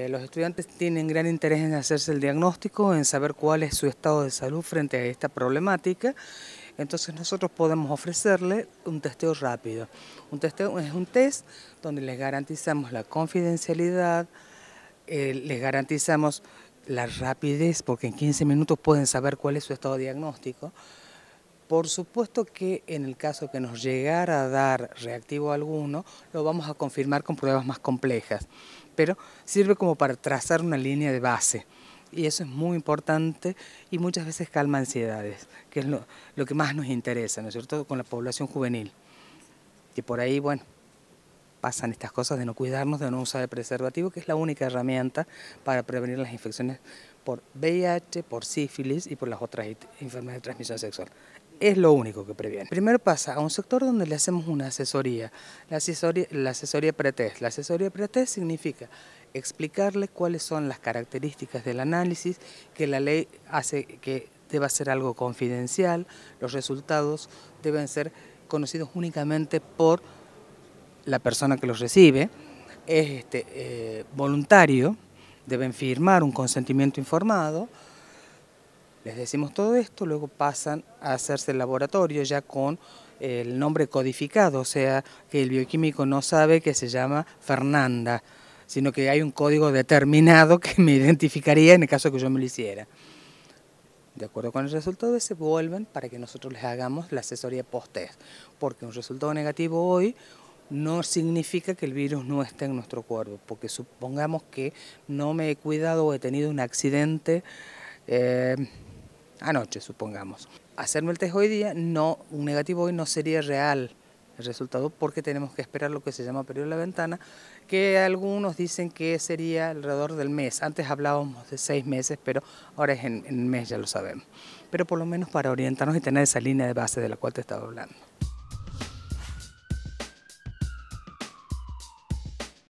Eh, los estudiantes tienen gran interés en hacerse el diagnóstico, en saber cuál es su estado de salud frente a esta problemática. Entonces nosotros podemos ofrecerle un testeo rápido. Un testeo es un test donde les garantizamos la confidencialidad, eh, les garantizamos la rapidez, porque en 15 minutos pueden saber cuál es su estado diagnóstico. Por supuesto que en el caso que nos llegara a dar reactivo alguno, lo vamos a confirmar con pruebas más complejas, pero sirve como para trazar una línea de base. Y eso es muy importante y muchas veces calma ansiedades, que es lo, que más nos interesa, ¿no es cierto?, con la población juvenil. Y por ahí, bueno, pasan estas cosas de no cuidarnos, de no usar el preservativo, que es la única herramienta para prevenir las infecciones por VIH, por sífilis y por las otras enfermedades de transmisión sexual es lo único que previene. Primero pasa a un sector donde le hacemos una asesoría, la asesoría, la asesoría pretest. La asesoría pretest significa explicarle cuáles son las características del análisis, que la ley hace que deba ser algo confidencial, los resultados deben ser conocidos únicamente por la persona que los recibe, es este, eh, voluntario, deben firmar un consentimiento informado, les decimos todo esto, luego pasan a hacerse el laboratorio ya con el nombre codificado, o sea, que el bioquímico no sabe que se llama Fernanda, sino que hay un código determinado que me identificaría en el caso que yo me lo hiciera. De acuerdo con el resultado, se vuelven para que nosotros les hagamos la asesoría post-test, porque un resultado negativo hoy no significa que el virus no esté en nuestro cuerpo, porque supongamos que no me he cuidado o he tenido un accidente. Eh, anoche supongamos. Hacerme el test hoy día, no, un negativo hoy no sería real el resultado porque tenemos que esperar lo que se llama periodo de la ventana, que algunos dicen que sería alrededor del mes. Antes hablábamos de seis meses, pero ahora es en, en mes, ya lo sabemos. Pero por lo menos para orientarnos y tener esa línea de base de la cual te estaba hablando.